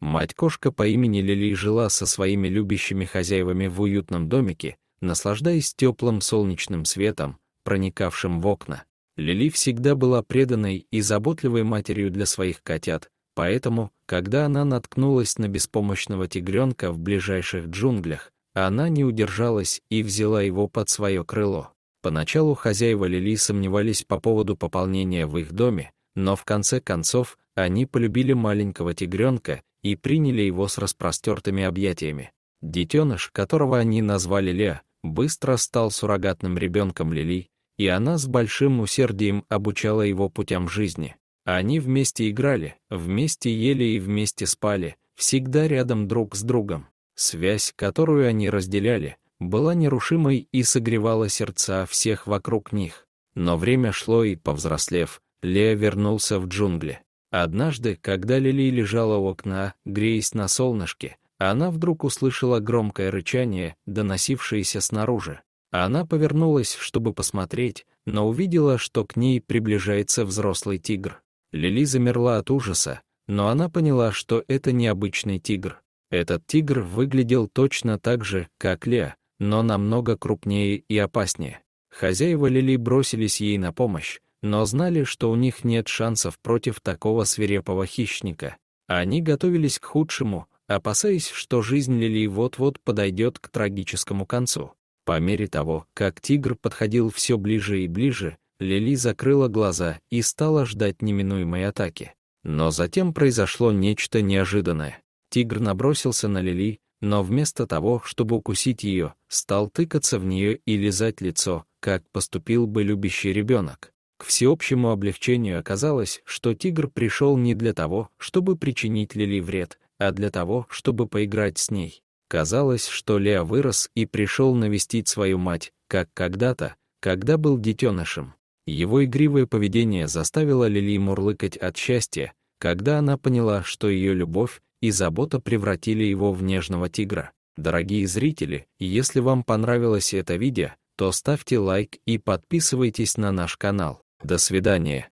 Мать-кошка по имени Лили жила со своими любящими хозяевами в уютном домике, наслаждаясь теплым солнечным светом, проникавшим в окна. Лили всегда была преданной и заботливой матерью для своих котят, поэтому, когда она наткнулась на беспомощного тигренка в ближайших джунглях, она не удержалась и взяла его под свое крыло. Поначалу хозяева Лили сомневались по поводу пополнения в их доме, но в конце концов они полюбили маленького тигренка и приняли его с распростертыми объятиями. Детеныш, которого они назвали Леа, быстро стал суррогатным ребенком Лили, и она с большим усердием обучала его путям жизни. Они вместе играли, вместе ели и вместе спали, всегда рядом друг с другом. Связь, которую они разделяли, была нерушимой и согревала сердца всех вокруг них. Но время шло, и, повзрослев, Лео вернулся в джунгли. Однажды, когда Лили лежала у окна, греясь на солнышке, она вдруг услышала громкое рычание, доносившееся снаружи. Она повернулась, чтобы посмотреть, но увидела, что к ней приближается взрослый тигр. Лили замерла от ужаса, но она поняла, что это необычный тигр. Этот тигр выглядел точно так же, как Леа, но намного крупнее и опаснее. Хозяева Лили бросились ей на помощь, но знали, что у них нет шансов против такого свирепого хищника. Они готовились к худшему, опасаясь, что жизнь Лили вот-вот подойдет к трагическому концу. По мере того, как тигр подходил все ближе и ближе, Лили закрыла глаза и стала ждать неминуемой атаки. Но затем произошло нечто неожиданное. Тигр набросился на Лили, но вместо того, чтобы укусить ее, стал тыкаться в нее и лизать лицо, как поступил бы любящий ребенок. К всеобщему облегчению оказалось, что тигр пришел не для того, чтобы причинить Лили вред, а для того, чтобы поиграть с ней. Казалось, что Лео вырос и пришел навестить свою мать, как когда-то, когда был детенышем. Его игривое поведение заставило Лили мурлыкать от счастья, когда она поняла, что ее любовь и забота превратили его в нежного тигра. Дорогие зрители, если вам понравилось это видео, то ставьте лайк и подписывайтесь на наш канал. До свидания.